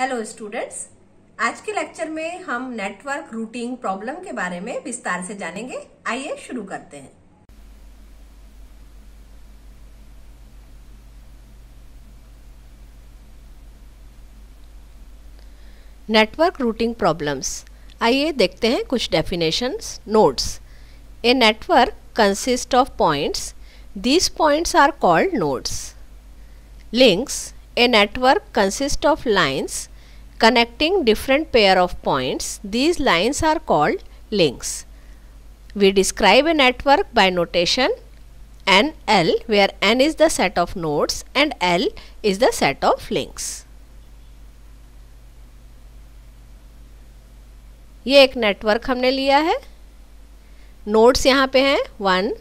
Hello students आज के lecture में हम नेटवर्क रूटिंग प्रॉब्लम के बारे में विस्तार से जानेंगे आइए शुरू करते हैं नेटवर्क रूटिंग प्रॉब्लम्स आइए देखते हैं कुछ definitions nodes a network consist of points these points are called nodes links a network consist of lines connecting different pair of points. These lines are called links. We describe a network by notation n L where N is the set of nodes and L is the set of links. ये एक network हमने लिया है nodes यहाँ पे हैं one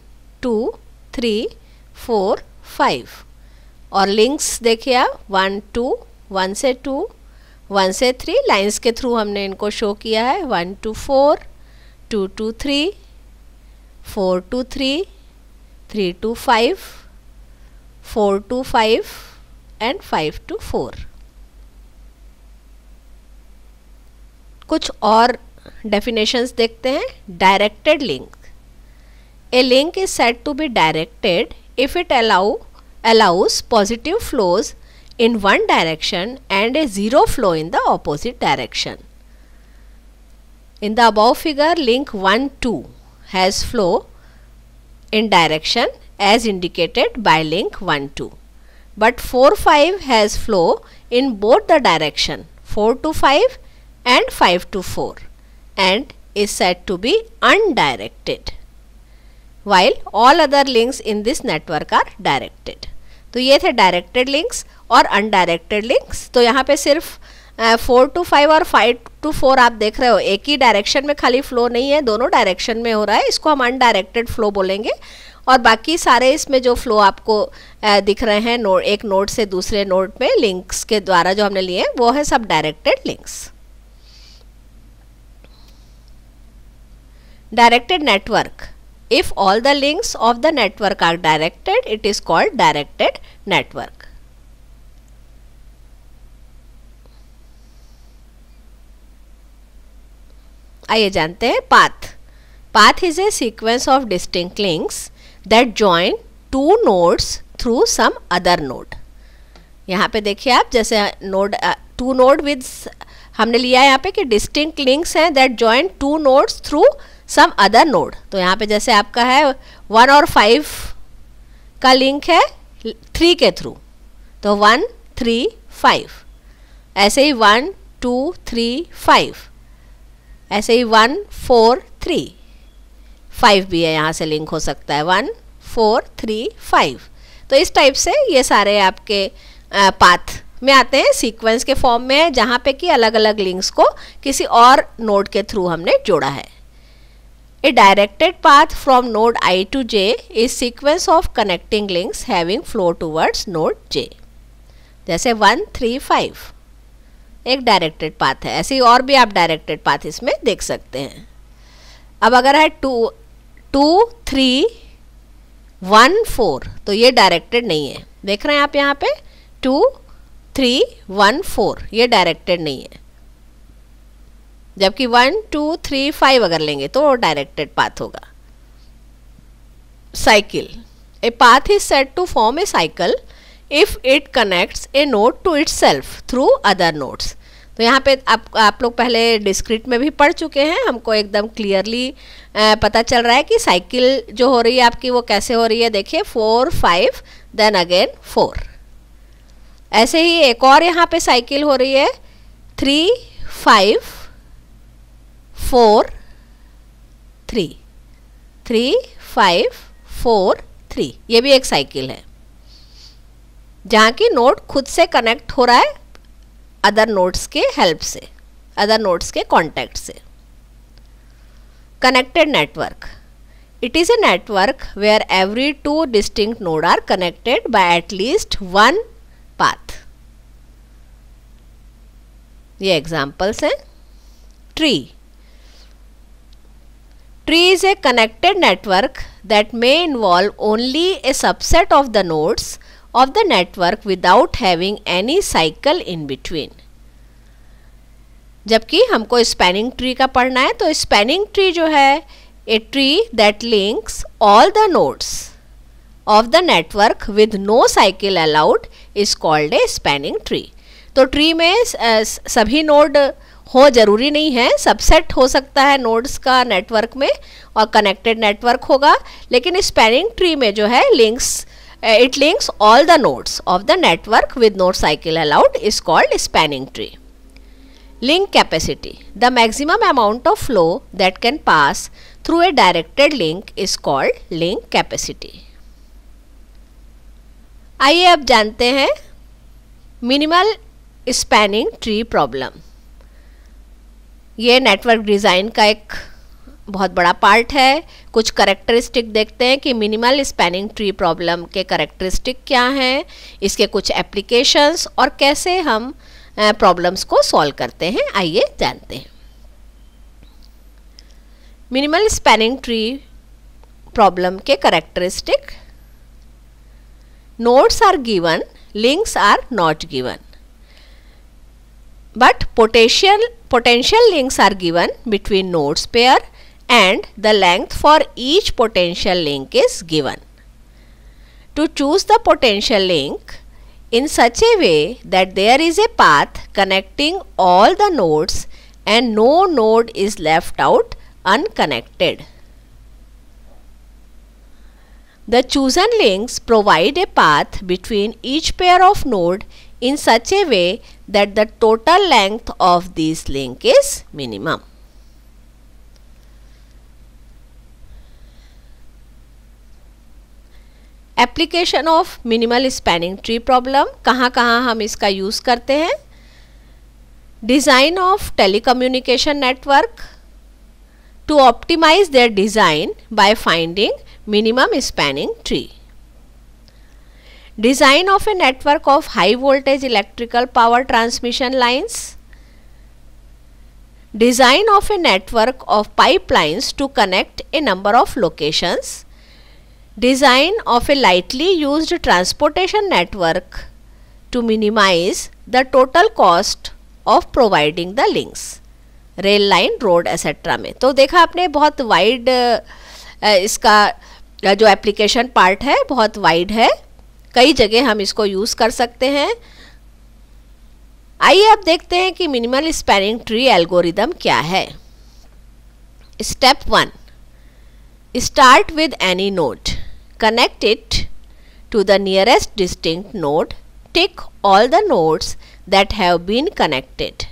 two three four five और links देखिए आप वन टू वन से टू वन से थ्री लाइंस के थ्रू हमने इनको शो किया है one two four two two three four two three three two five four two five and five two four कुछ और डेफिनेशंस देखते हैं directed link a link is set to be directed if it allow allows positive flows in one direction and a zero flow in the opposite direction. In the above figure link 1 2 has flow in direction as indicated by link 1 2 but 4 5 has flow in both the direction 4 to 5 and 5 to 4 and is said to be undirected while all other links in this network are directed. तो ये थे directed links और undirected links तो यहाँ पे सिर्फ four two five और five two four आप देख रहे हो एक ही डायरेक्शन में खाली फ्लो नहीं है दोनों डायरेक्शन में हो रहा है इसको हम अनडायरेक्टेड फ्लो बोलेंगे और बाकी सारे इसमें जो फ्लो आपको दिख रहे हैं नोट एक नोट से दूसरे नोट में लिंक्स के द्वारा जो हमने लिए हैं वो है सब directed links directed network If all the links of the network are directed, it is called directed network. आइए जानते हैं path path is a sequence of distinct links that join two nodes through some other node यहाँ पे देखिए आप जैसे node to node with हमने लिया यहाँ पे कि डिस्टिंक्ट लिंक्स हैं that join two nodes through some other node तो यहाँ पे जैसे आपका है वन और फाइव का लिंक है थ्री के थ्रू तो वन थ्री फाइव ऐसे ही वन टू थ्री फाइव ऐसे ही वन फोर थ्री फाइव भी है यहाँ से लिंक हो सकता है वन फोर थ्री फाइव तो इस टाइप से ये सारे आपके पाथ में आते हैं सीक्वेंस के फॉर्म में है जहाँ पे कि अलग अलग लिंक्स को किसी और नोड के थ्रू हमने जोड़ा है A directed path from node i to j is sequence of connecting links having flow towards node j. जैसे वन थ्री फाइव एक डायरेक्टेड पाथ है ऐसे ही और भी आप डायरेक्टेड पाथ इसमें देख सकते हैं अब अगर है two two three one four तो ये डायरेक्टेड नहीं है देख रहे हैं आप यहाँ पे टू थ्री वन फोर ये डायरेक्टेड नहीं है जबकि वन टू थ्री फाइव अगर लेंगे तो वो डायरेक्टेड पाथ होगा cycle a path is set to form a cycle if it connects a node to its self through other nodes तो यहाँ पे आप आप लोग पहले डिस्क्रिप्ट में भी पढ़ चुके हैं हमको एकदम क्लियरली पता चल रहा है कि साइकिल जो हो रही है आपकी वो कैसे हो रही है देखिए four five then again four ऐसे ही एक और यहाँ पे साइकिल हो रही है three five four three three five four three ये भी एक साइकिल है जहाँ की नोट खुद से कनेक्ट हो रहा है अदर नोट्स के हेल्प से अदर नोट्स के कॉन्टैक्ट से connected network it is a network where every two distinct node are connected by at least one path ये एग्जाम्पल्स हैं tree Tree is a connected network that may involve only a subset of the nodes of the network without having any cycle in between. जबकि हमको spanning tree का पढ़ना है तो spanning tree जो है a tree that links all the nodes of the network with no cycle allowed is called a spanning tree तो tree में सभी नोड हो जरूरी नहीं है सबसेट हो सकता है नोड्स का नेटवर्क में और कनेक्टेड नेटवर्क होगा लेकिन स्पैनिंग ट्री में जो है links it links all the nodes of the network with node cycle allowed is called spanning tree link capacity the maximum amount of flow that can pass through a directed link is called link capacity आइए अब जानते हैं minimal spanning tree problem ये network design का एक बहुत बड़ा part है कुछ करेक्टरिस्टिक देखते हैं कि मिनिमल स्पैनिंग ट्री प्रॉब्लम के करेक्टरिस्टिक क्या हैं इसके कुछ एप्लीकेशंस और कैसे हम प्रॉब्लम्स को सॉल्व करते हैं आइए जानते हैं मिनिमल स्पैनिंग ट्री प्रॉब्लम के characteristic nodes are given links are not given but potential, potential links are given between nodes pair and the length for each potential link is given. To choose the potential link in such a way that there is a path connecting all the nodes and no node is left out unconnected. The chosen links provide a path between each pair of node in such a way that the total length of this link is minimum. Application of minimal spanning tree problem कहाँ कहाँ हम इसका use करते हैं design of telecommunication network to optimise their design by finding minimum spanning tree Design of a network of high voltage electrical power transmission lines. Design of a network of pipelines to connect a number of locations. Design of a lightly used transportation network to minimize the total cost of providing the links. Rail line road etcetera में तो देखा आपने बहुत wide इसका जो application part है बहुत wide है कई जगह हम इसको यूज कर सकते हैं आइए अब देखते हैं कि मिनिमल स्पैनिंग ट्री एल्गोरिदम क्या है step one start with any node connect it to the nearest distinct node tick all the nodes that have been connected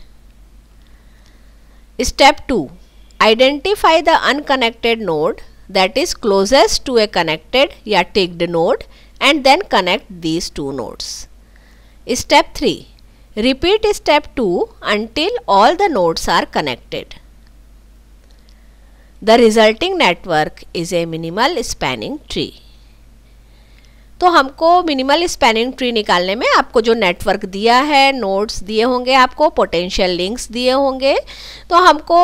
step two identify the unconnected node that is closest to a connected या ticked node and then connect these two nodes. Step 3. Repeat step 2 until all the nodes are connected. The resulting network is a minimal spanning tree. तो हमको minimal spanning tree निकालने में आपको जो network दिया है nodes दिए होंगे आपको पोटेंशियल लिंक्स दिए होंगे तो हमको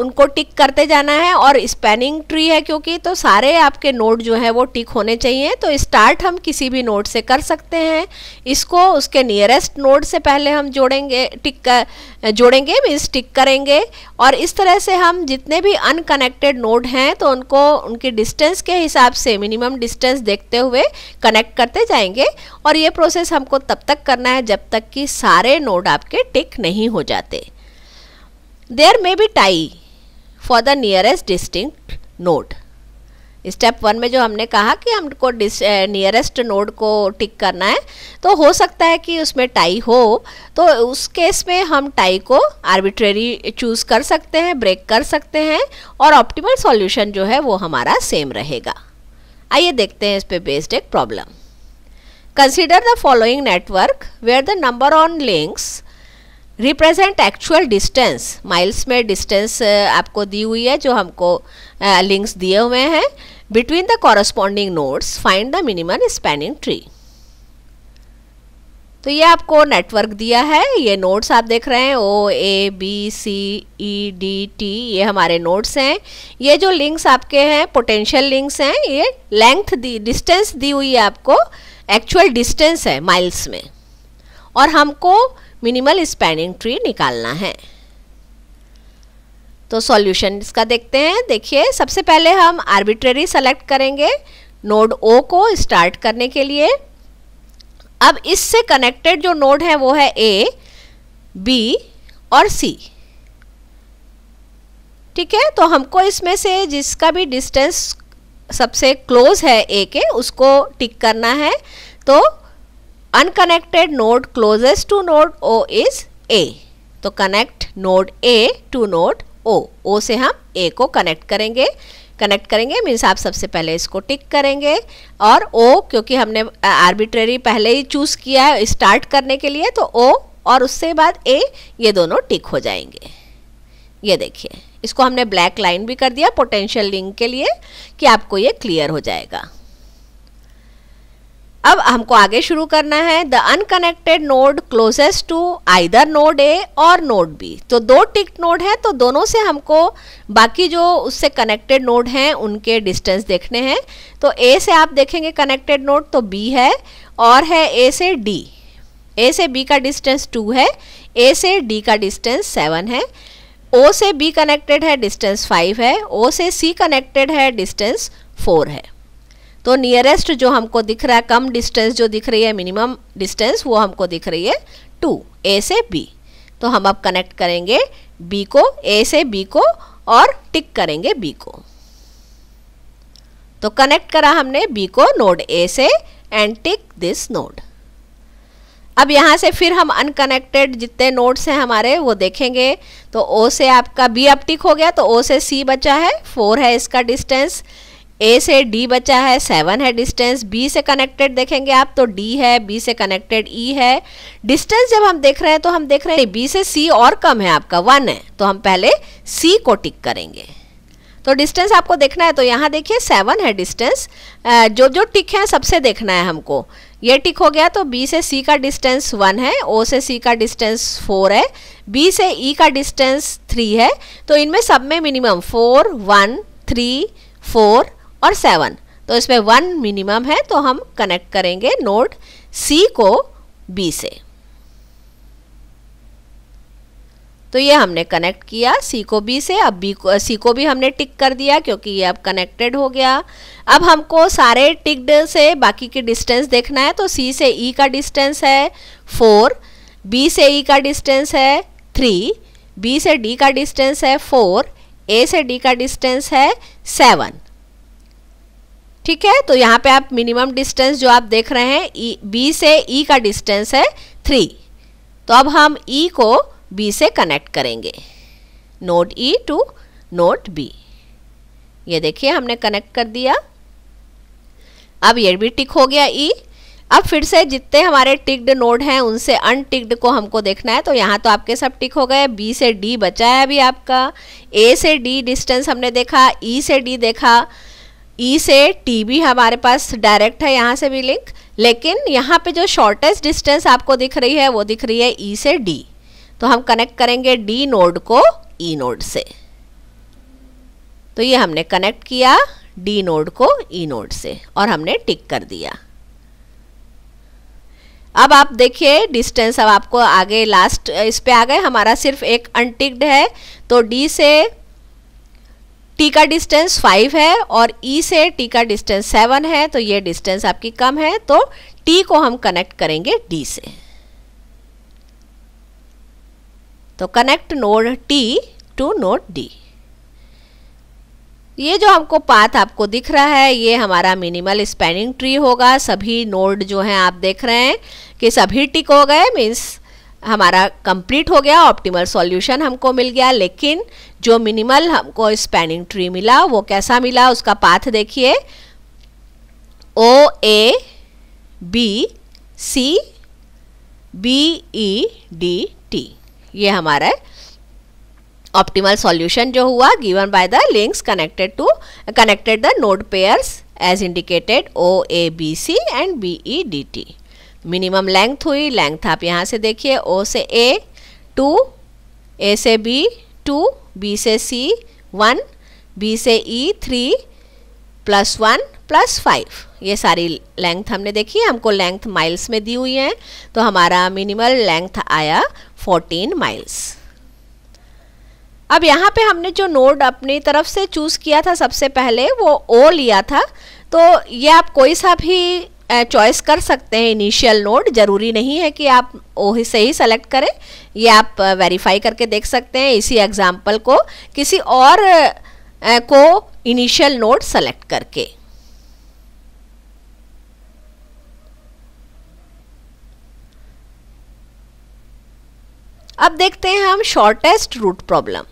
उनको टिक करते जाना है और स्पेनिंग ट्री है क्योंकि तो सारे आपके नोट जो है वो टिक होने चाहिए तो स्टार्ट हम किसी भी नोट से कर सकते हैं इसको उसके नियरेस्ट नोट से पहले हम जोड़ेंगे टिक कर जोड़ेंगे मीन्स टिक करेंगे और इस तरह से हम जितने भी अनकनेक्टेड नोट हैं तो उनको उनकी डिस्टेंस के हिसाब से मिनिमम डिस्टेंस देखते हुए कनेक्ट करते जाएंगे और ये प्रोसेस हमको तब तक करना है जब तक कि सारे नोट आपके टिक नहीं हो जाते there may be tie for the nearest distinct node step one में जो हमने कहा कि हमको नियरेस्ट नोड eh, को टिक करना है तो हो सकता है कि उसमें टाई हो तो उस केस में हम टाई को आर्बिट्रेरी चूज़ कर सकते हैं ब्रेक कर सकते हैं और ऑप्टिमल सॉल्यूशन जो है वो हमारा सेम रहेगा आइए देखते हैं इस पे बेस्ड एक problem consider the following network where the number on links represent actual distance miles में डिस्टेंस uh, आपको दी हुई है जो हमको लिंक्स uh, दिए हुए हैं between the corresponding nodes find the minimum spanning tree तो ये आपको नेटवर्क दिया है ये नोट्स आप देख रहे हैं O A B C E D T ये हमारे नोट्स हैं ये जो लिंक्स आपके हैं पोटेंशियल लिंक्स हैं ये लेंथ दी डिस्टेंस दी हुई है आपको एक्चुअल डिस्टेंस है माइल्स में और हमको मिनिमल स्पैनिंग ट्री निकालना है तो सॉल्यूशन इसका देखते हैं देखिए सबसे पहले हम आर्बिट्रेरी सेलेक्ट करेंगे नोड ओ को स्टार्ट करने के लिए अब इससे कनेक्टेड जो नोड है वो है ए बी और सी ठीक है तो हमको इसमें से जिसका भी डिस्टेंस सबसे क्लोज है ए के उसको टिक करना है तो unconnected node closest to node O is A तो connect node A to node O O से हम ए को कनेक्ट करेंगे कनेक्ट करेंगे मीन्स आप सबसे पहले इसको टिक करेंगे और ओ क्योंकि हमने आर्बिट्रेरी पहले ही चूज़ किया है स्टार्ट करने के लिए तो ओ और उससे बाद ए ये दोनों टिक हो जाएंगे ये देखिए इसको हमने ब्लैक लाइन भी कर दिया पोटेंशियल लिंक के लिए कि आपको ये क्लियर हो जाएगा अब हमको आगे शुरू करना है the unconnected node closest to either node A और नोड बी तो दो टिक नोड है तो दोनों से हमको बाकी जो उससे कनेक्टेड नोड हैं उनके डिस्टेंस देखने हैं तो ए से आप देखेंगे कनेक्टेड नोड तो बी है और है ए से डी ए से बी का डिस्टेंस टू है ए से डी का डिस्टेंस सेवन है ओ से बी कनेक्टेड है डिस्टेंस फाइव है ओ से सी कनेक्टेड है डिस्टेंस फोर है तो नियरेस्ट जो हमको दिख रहा है कम डिस्टेंस जो दिख रही है मिनिमम डिस्टेंस वो हमको दिख रही है टू ए से बी तो हम अब कनेक्ट करेंगे बी को ए से बी को और टिक करेंगे बी को तो कनेक्ट करा हमने बी को नोड ए से एंड टिक दिस नोड अब यहाँ से फिर हम अनकनेक्टेड जितने नोड्स हैं हमारे वो देखेंगे तो ओ से आपका बी अब टिक हो गया तो ओ से सी बचा है फोर है इसका डिस्टेंस ए से डी बचा है सेवन है डिस्टेंस बी से कनेक्टेड देखेंगे आप तो डी है बी से कनेक्टेड ई e है डिस्टेंस जब हम देख रहे हैं तो हम देख रहे हैं बी से सी और कम है आपका वन है तो हम पहले सी को टिक करेंगे तो डिस्टेंस आपको देखना है तो यहाँ देखिए सेवन है डिस्टेंस जो जो टिक है सबसे देखना है हमको ये टिक हो गया तो बी से सी का डिस्टेंस वन है ओ से सी का डिस्टेंस फोर है बी से ई e का डिस्टेंस थ्री है तो इनमें सब में minimum four one three four और सेवन तो इसमें वन मिनिमम है तो हम कनेक्ट करेंगे नोड सी को बी से तो ये हमने कनेक्ट किया सी को बी से अब बी को सी को भी हमने टिक कर दिया क्योंकि ये अब कनेक्टेड हो गया अब हमको सारे टिक्ड से बाकी के डिस्टेंस देखना है तो सी से ई e का डिस्टेंस है फोर बी से ई e का डिस्टेंस है थ्री बी से डी का डिस्टेंस है फोर ए से डी का डिस्टेंस है सेवन ठीक है तो यहाँ पे आप मिनिमम डिस्टेंस जो आप देख रहे हैं e, बी से ई e का डिस्टेंस है थ्री तो अब हम ई e को बी से कनेक्ट करेंगे node E to node B ये देखिए हमने कनेक्ट कर दिया अब ये भी टिक हो गया ई e. अब फिर से जितने हमारे टिक्ड नोड हैं उनसे अनटिक्ड को हमको देखना है तो यहाँ तो आपके सब टिक हो गए बी से डी बचा है अभी आपका ए से डी डिस्टेंस हमने देखा ई e से डी देखा ई e से टी भी हमारे पास डायरेक्ट है यहाँ से भी लिंक लेकिन यहाँ पे जो शॉर्टेस्ट डिस्टेंस आपको दिख रही है वो दिख रही है ई e से डी तो हम कनेक्ट करेंगे डी नोड को ई e नोड से तो ये हमने कनेक्ट किया डी नोड को ई नोड से और हमने टिक कर दिया अब आप देखिए डिस्टेंस अब आपको आगे लास्ट इस पे आ गए हमारा सिर्फ एक अनटिक्ड है तो डी से टी का डिस्टेंस फाइव है और ई e से टी का डिस्टेंस सेवन है तो ये डिस्टेंस आपकी कम है तो टी को हम कनेक्ट करेंगे डी से तो connect node T to node D ये जो हमको पाथ आपको दिख रहा है ये हमारा मिनिमल स्पेनिंग ट्री होगा सभी नोड जो हैं आप देख रहे हैं कि सभी टिक हो गए मीन्स हमारा कंप्लीट हो गया ऑप्टिमल सॉल्यूशन हमको मिल गया लेकिन जो मिनिमल हमको स्पैनिंग ट्री मिला वो कैसा मिला उसका पाथ देखिए O A B C B E D T ये हमारा ऑप्टिमल सॉल्यूशन जो हुआ given by the links connected to connected the node pairs as indicated O A B C and B E D T minimum length हुई length आप यहाँ से देखिए ओ से ए टू ए से बी टू बी से सी वन बी से E three plus one plus five ये सारी लेंथ हमने देखी है हमको लेंथ माइल्स में दी हुई है तो हमारा मिनिमल लेंथ आया फोर्टीन माइल्स अब यहाँ पे हमने जो नोड अपनी तरफ से चूज़ किया था सबसे पहले वो ओ लिया था तो ये आप कोई सा भी चॉइस कर सकते हैं इनिशियल नोड ज़रूरी नहीं है कि आप वही से ही सेलेक्ट करें ये आप वेरीफाई करके देख सकते हैं इसी एग्जाम्पल को किसी और को इनिशियल नोड सेलेक्ट करके अब देखते हैं हम shortest route problem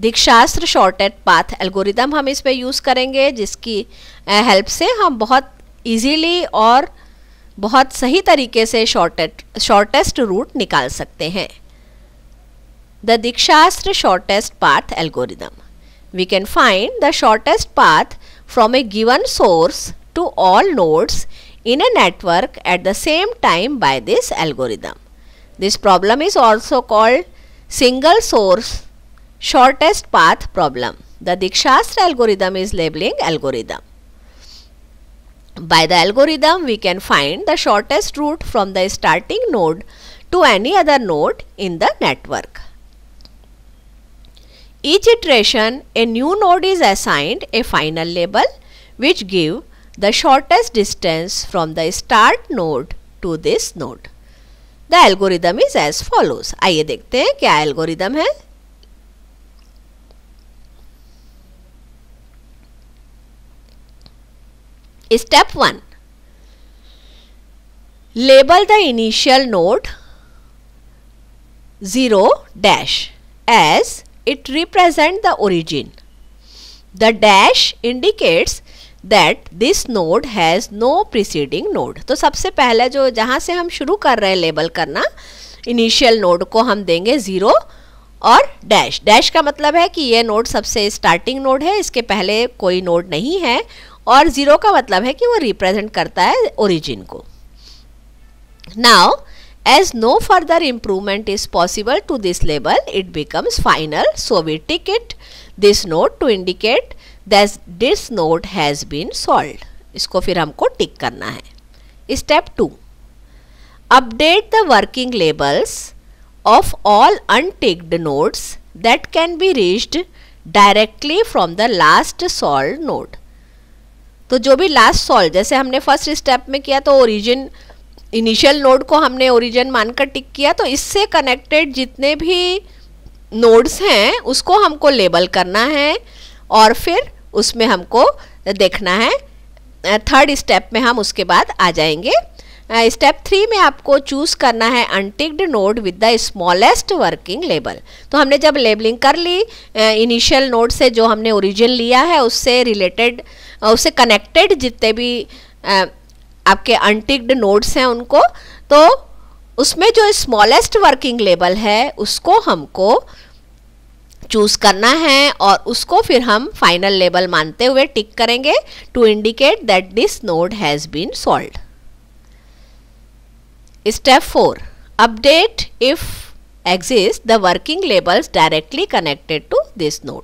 Dijkstra shortest path algorithm हम इसमें यूज़ करेंगे जिसकी हेल्प से हम बहुत इजीली और बहुत सही तरीके से शॉर्टेट शॉर्टेस्ट रूट निकाल सकते हैं the Dijkstra shortest path algorithm we can find the shortest path from a given source to all nodes in a network at the same time by this algorithm this problem is also called single source shortest path problem the Dijkstra algorithm is labelling algorithm By the algorithm, we can find the shortest route from the starting node to any other node in the network. Each iteration, a new node is assigned a final label which give the shortest distance from the start node to this node. The algorithm is as follows. आइए देखते हैं क्या algorithm है Step 1 Label the initial node 0 dash as it represent the origin. The dash indicates that this node has no preceding node तो सबसे पहले जो जहाँ से हम शुरू कर रहे हैं लेबल करना इनिशियल नोड को हम देंगे ज़ीरो और डैश डैश का मतलब है कि यह नोड सबसे स्टार्टिंग नोड है इसके पहले कोई नोड नहीं है और जीरो का मतलब है कि वो रिप्रेजेंट करता है ओरिजिन को now as no further improvement is possible to this label it becomes final so we tick it this node to indicate that's this node has been solve इसको फिर हमको टिक करना है step two update the working labels of all unticked nodes that can be reached directly from the last solve node तो जो भी last solve जैसे हमने फर्स्ट स्टेप में किया तो ओरिजिन इनिशियल नोड को हमने ओरिजिन मानकर टिक किया तो इससे कनेक्टेड जितने भी नोड्स हैं उसको हमको लेबल करना है और फिर उसमें हमको देखना है थर्ड स्टेप में हम उसके बाद आ जाएंगे स्टेप थ्री में आपको चूज़ करना है unticked node with the smallest working label तो हमने जब लेबलिंग कर ली इनिशियल नोड से जो हमने ओरिजिन लिया है उससे रिलेटेड uh, उससे कनेक्टेड जितने भी आ, आपके अनटिक्ड नोड्स हैं उनको तो उसमें जो स्मॉलेस्ट वर्किंग लेबल है उसको हमको चूज़ करना है और उसको फिर हम फाइनल लेबल मानते हुए टिक करेंगे to indicate that this node has been solve step four update if exist the working labels directly connected to this node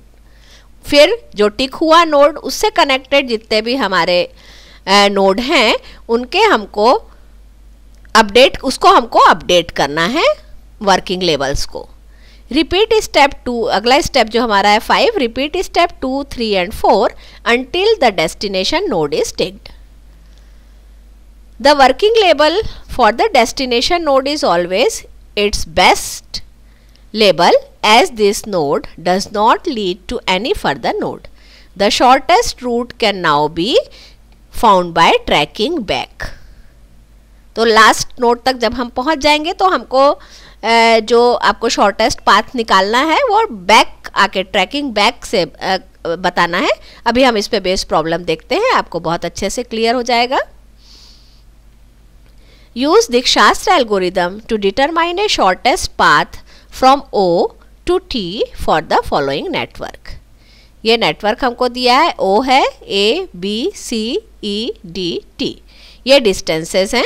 फिर जो टिक हुआ नोड उससे कनेक्टेड जितने भी हमारे नोड हैं उनके हमको अपडेट उसको हमको अपडेट करना है वर्किंग लेवल्स को रिपीट स्टेप टू अगला स्टेप जो हमारा है five repeat step two three and four until the destination node is ticked the working लेवल for the destination node is always its best label as this node does not lead to any further node. The shortest route can now be found by tracking back. तो last node तक जब हम पहुंच जाएंगे तो हमको जो आपको शॉर्टेस्ट पाथ निकालना है वो बैक आके ट्रैकिंग बैक से बताना है अभी हम इस पे बेस प्रॉब्लम देखते हैं आपको बहुत अच्छे से क्लियर हो जाएगा use Dijkstra's algorithm to determine a shortest path from O to T for the following network ये नेटवर्क हमको दिया है ओ है A B C E D T ये डिस्टेंसेस हैं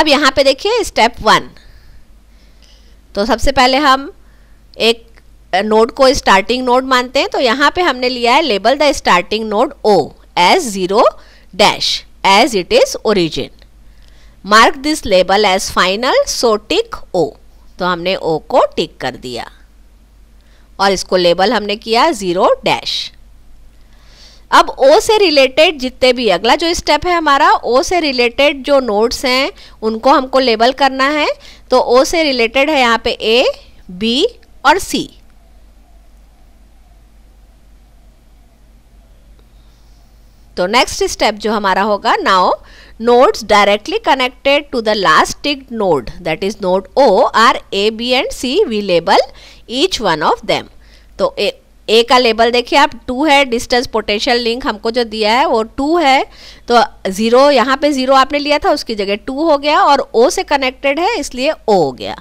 अब यहाँ पे देखिए स्टेप वन तो सबसे पहले हम एक नोड को स्टार्टिंग नोड मानते हैं तो यहाँ पे हमने लिया है label the starting node O as zero dash as it is origin mark this label as final so tick O तो हमने ओ को टिक कर दिया और इसको लेबल हमने किया ज़ीरो डैश अब ओ से रिलेटेड जितने भी अगला जो स्टेप है हमारा ओ से रिलेटेड जो नोट्स हैं उनको हमको लेबल करना है तो ओ से रिलेटेड है यहाँ पे ए बी और सी तो नेक्स्ट स्टेप जो हमारा होगा now nodes directly connected to the last ticked node that is node O are A, B and C. We label each one of them. तो A, ए का लेबल देखिए आप to है डिस्टेंस पोटेंशियल लिंक हमको जो दिया है वो टू है तो ज़ीरो यहाँ पे ज़ीरो आपने लिया था उसकी जगह टू हो गया और ओ से कनेक्टेड है इसलिए ओ हो गया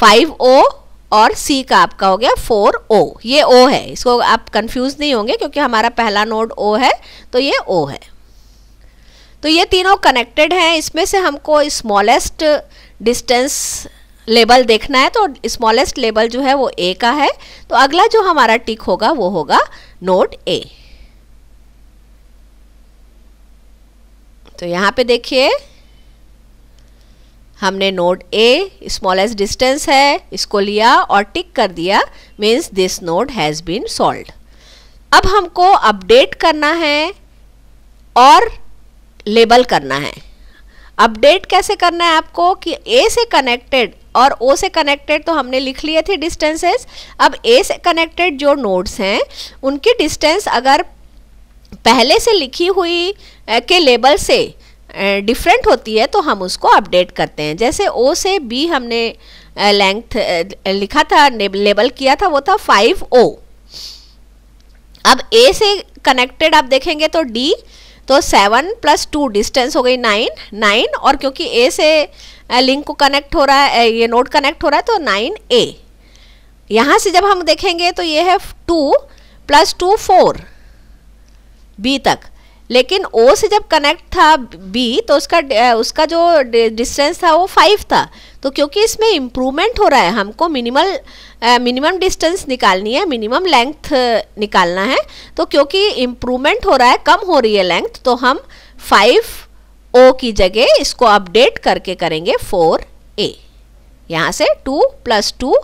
फाइव ओ और सी का आपका हो गया फोर ओ ये ओ है इसको आप कंफ्यूज नहीं होंगे क्योंकि हमारा पहला नोड ओ है तो ये ओ है तो ये तीनों कनेक्टेड हैं इसमें से हमको स्मॉलेस्ट डिस्टेंस लेबल देखना है तो स्मॉलेस्ट लेबल जो है वो ए का है तो अगला जो हमारा टिक होगा वो होगा नोड ए तो यहां पे देखिए हमने नोड ए स्मॉलेस्ट डिस्टेंस है इसको लिया और टिक कर दिया means this node has been solve अब हमको अपडेट करना है और लेबल करना है अपडेट कैसे करना है आपको कि ए से कनेक्टेड और ओ से कनेक्टेड तो हमने लिख लिए थे डिस्टेंसेस अब ए से कनेक्टेड जो नोड्स हैं उनकी डिस्टेंस अगर पहले से लिखी हुई के लेबल से डिफरेंट होती है तो हम उसको अपडेट करते हैं जैसे ओ से बी हमने लेंथ लिखा था लेबल किया था वो था फाइव ओ अब ए से कनेक्टेड आप देखेंगे तो डी तो सेवन प्लस टू डिस्टेंस हो गई नाइन नाइन और क्योंकि ए से लिंक को कनेक्ट हो रहा है ये नोड कनेक्ट हो रहा है तो नाइन ए यहाँ से जब हम देखेंगे तो ये है two plus two four B तक लेकिन ओ से जब कनेक्ट था बी तो उसका उसका जो डिस्टेंस था वो फाइव था तो क्योंकि इसमें इम्प्रूवमेंट हो रहा है हमको मिनिमल मिनिमम डिस्टेंस निकालनी है मिनिमम लेंथ निकालना है तो क्योंकि इम्प्रूवमेंट हो रहा है कम हो रही है लेंथ तो हम फाइव ओ की जगह इसको अपडेट करके करेंगे फोर ए यहाँ से टू प्लस टू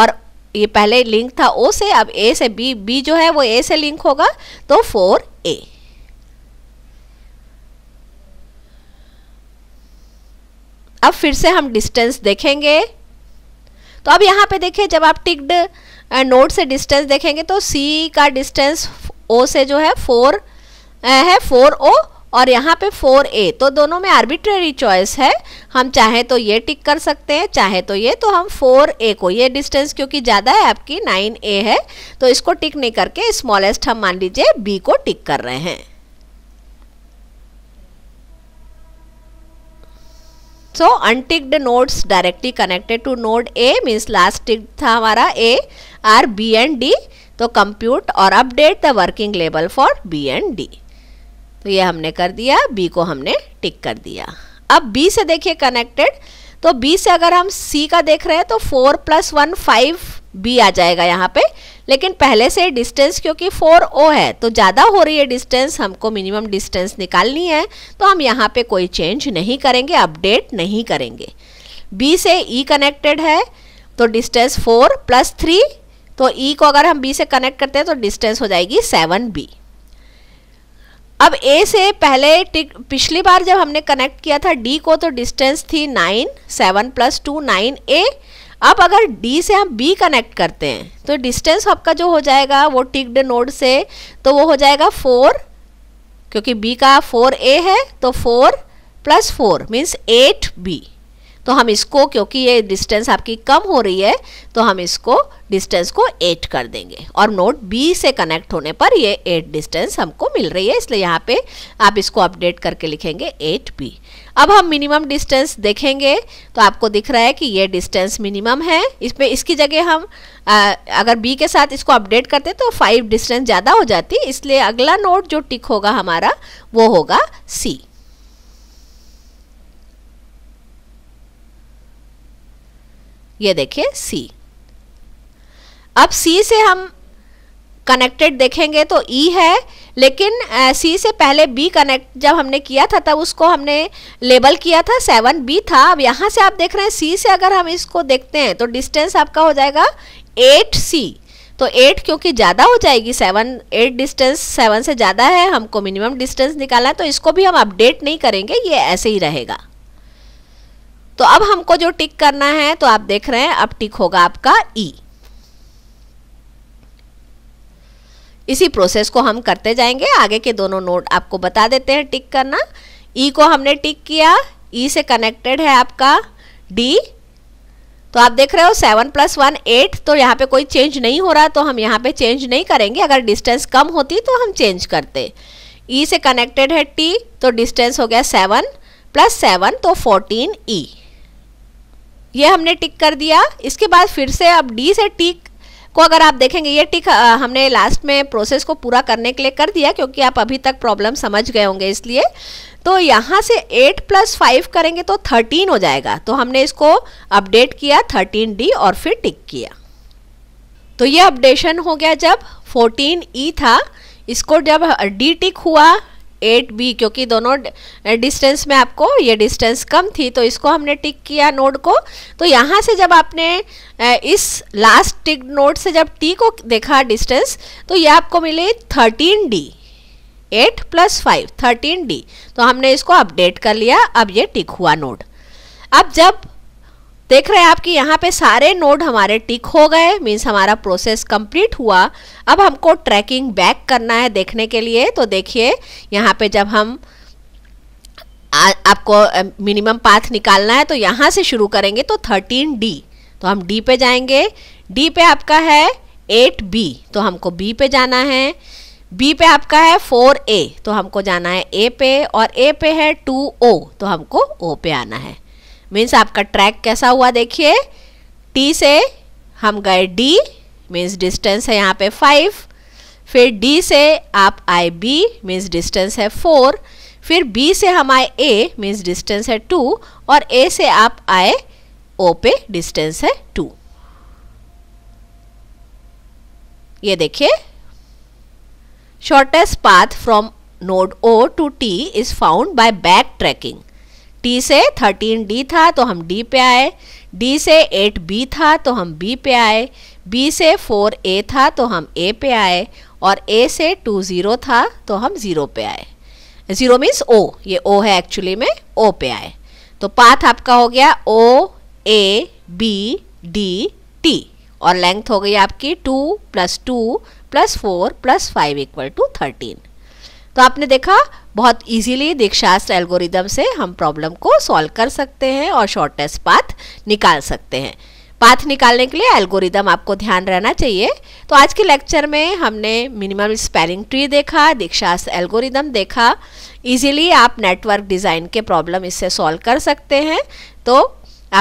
और ये पहले लिंक था ओ से अब ए से बी बी जो है वो ए से लिंक होगा तो फोर ए अब फिर से हम डिस्टेंस देखेंगे तो अब यहाँ पे देखिए जब आप टिक्ड नोट से डिस्टेंस देखेंगे तो सी का डिस्टेंस ओ से जो है फोर है फोर ओ और यहाँ पे फोर ए तो दोनों में आर्बिट्रेरी चॉइस है हम चाहे तो ये टिक कर सकते हैं चाहे तो ये तो हम फोर ए को ये डिस्टेंस क्योंकि ज़्यादा है आपकी नाइन ए है तो इसको टिक नहीं करके स्मॉलेस्ट हम मान लीजिए बी को टिक कर रहे हैं so unticked nodes directly connected to node A means last tick था हमारा A are B and D तो कंप्यूट और अपडेट द वर्किंग लेवल फॉर बी एंड डी तो ये हमने कर दिया बी को हमने टिक कर दिया अब बी से देखिए कनेक्टेड तो बी से अगर हम सी का देख रहे हैं तो four plus one five B आ जाएगा यहाँ पे लेकिन पहले से डिस्टेंस क्योंकि फोर ओ है तो ज़्यादा हो रही है डिस्टेंस हमको मिनिमम डिस्टेंस निकालनी है तो हम यहाँ पे कोई चेंज नहीं करेंगे अपडेट नहीं करेंगे बी से ई e कनेक्टेड है तो डिस्टेंस फोर प्लस थ्री तो ई e को अगर हम बी से कनेक्ट करते हैं तो डिस्टेंस हो जाएगी सेवन बी अब ए से पहले पिछली बार जब हमने कनेक्ट किया था डी को तो डिस्टेंस थी nine seven plus two nine A अब अगर डी से हम बी कनेक्ट करते हैं तो डिस्टेंस आपका जो हो जाएगा वो टिक्ड नोड से तो वो हो जाएगा फोर क्योंकि बी का फोर ए है तो four plus four means eight B तो हम इसको क्योंकि ये डिस्टेंस आपकी कम हो रही है तो हम इसको डिस्टेंस को एट कर देंगे और नोट बी से कनेक्ट होने पर ये एट डिस्टेंस हमको मिल रही है इसलिए यहाँ पे आप इसको अपडेट करके लिखेंगे एट बी अब हम मिनिमम डिस्टेंस देखेंगे तो आपको दिख रहा है कि ये डिस्टेंस मिनिमम है इसमें इसकी जगह हम आ, अगर बी के साथ इसको अपडेट करते तो फाइव डिस्टेंस ज़्यादा हो जाती इसलिए अगला नोट जो टिक होगा हमारा वो होगा सी ये देखिए सी अब सी से हम कनेक्टेड देखेंगे तो ई e है लेकिन सी से पहले बी कनेक्ट जब हमने किया था तब उसको हमने लेबल किया था सेवन बी था अब यहाँ से आप देख रहे हैं सी से अगर हम इसको देखते हैं तो डिस्टेंस आपका हो जाएगा एट सी तो एट क्योंकि ज़्यादा हो जाएगी सेवन एट डिस्टेंस सेवन से ज़्यादा है हमको मिनिमम डिस्टेंस निकालना है तो इसको भी हम अपडेट नहीं करेंगे ये ऐसे ही रहेगा तो अब हमको जो टिक करना है तो आप देख रहे हैं अब टिक होगा आपका ई e. इसी प्रोसेस को हम करते जाएंगे आगे के दोनों नोड आपको बता देते हैं टिक करना ई e को हमने टिक किया ई e से कनेक्टेड है आपका डी तो आप देख रहे हो सेवन प्लस वन एट तो यहाँ पे कोई चेंज नहीं हो रहा तो हम यहाँ पे चेंज नहीं करेंगे अगर डिस्टेंस कम होती तो हम चेंज करते ई e से कनेक्टेड है टी तो डिस्टेंस हो गया सेवन प्लस सेवन तो फोर्टीन ई e. ये हमने टिक कर दिया इसके बाद फिर से अब डी से टिक को अगर आप देखेंगे ये टिक हमने लास्ट में प्रोसेस को पूरा करने के लिए कर दिया क्योंकि आप अभी तक प्रॉब्लम समझ गए होंगे इसलिए तो यहाँ से 8 प्लस फाइव करेंगे तो 13 हो जाएगा तो हमने इसको अपडेट किया 13D और फिर टिक किया तो ये अपडेशन हो गया जब 14E था इसको जब डी टिक हुआ एट बी क्योंकि दोनों डिस्टेंस में आपको ये डिस्टेंस कम थी तो इसको हमने टिक किया नोड को तो यहाँ से जब आपने इस लास्ट टिक नोड से जब टी को देखा डिस्टेंस तो ये आपको मिले thirteen D eight plus five thirteen D तो हमने इसको अपडेट कर लिया अब ये टिक हुआ नोड अब जब देख रहे हैं आप कि यहाँ पे सारे नोड हमारे टिक हो गए मीन्स हमारा प्रोसेस कंप्लीट हुआ अब हमको ट्रैकिंग बैक करना है देखने के लिए तो देखिए यहाँ पे जब हम आ, आपको मिनिमम पाथ निकालना है तो यहाँ से शुरू करेंगे तो 13D तो हम D पे जाएंगे D पे आपका है 8B तो हमको B पे जाना है बी पे आपका है फोर ए तो हमको जाना है ए पे और ए पे है टू ओ तो हमको ओ पे आना है मीन्स आपका ट्रैक कैसा हुआ देखिए टी से हम गए डी मीन्स डिस्टेंस है यहाँ पे फाइव फिर डी से आप आए बी मीन्स डिस्टेंस है फोर फिर बी से हम आए ए मीन्स डिस्टेंस है टू और ए से आप आए ओ पे डिस्टेंस है टू ये देखिए shortest path from node O to T is found by back tracking T से डी था तो हम D पे आए D से बी था तो हम B पे आए B से ए था तो हम A पे आए और A से जीरो था तो हम जीरो पे आए ज़ीरो मीन्स O ये O है एक्चुअली में O पे आए तो पाथ आपका हो गया O A B D T और लेंथ हो गई आपकी 2 plus two plus four plus five equal to thirteen तो आपने देखा बहुत इजीली दीक्षास्त्र एल्गोरिदम से हम प्रॉब्लम को सॉल्व कर सकते हैं और शॉर्टेस्ट पाथ निकाल सकते हैं पाथ निकालने के लिए एल्गोरिदम आपको ध्यान रहना चाहिए तो आज के लेक्चर में हमने मिनिमम स्पेलिंग ट्री देखा दीक्षास्त्र एल्गोरिदम देखा इजीली आप नेटवर्क डिज़ाइन के प्रॉब्लम इससे सॉल्व कर सकते हैं तो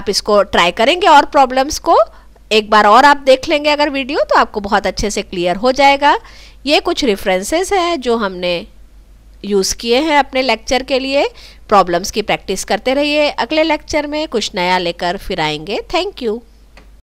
आप इसको ट्राई करेंगे और प्रॉब्लम्स को एक बार और आप देख लेंगे अगर वीडियो तो आपको बहुत अच्छे से क्लियर हो जाएगा ये कुछ रेफरेंसेस हैं जो हमने यूज़ किए हैं अपने लेक्चर के लिए प्रॉब्लम्स की प्रैक्टिस करते रहिए अगले लेक्चर में कुछ नया लेकर फिर आएंगे थैंक यू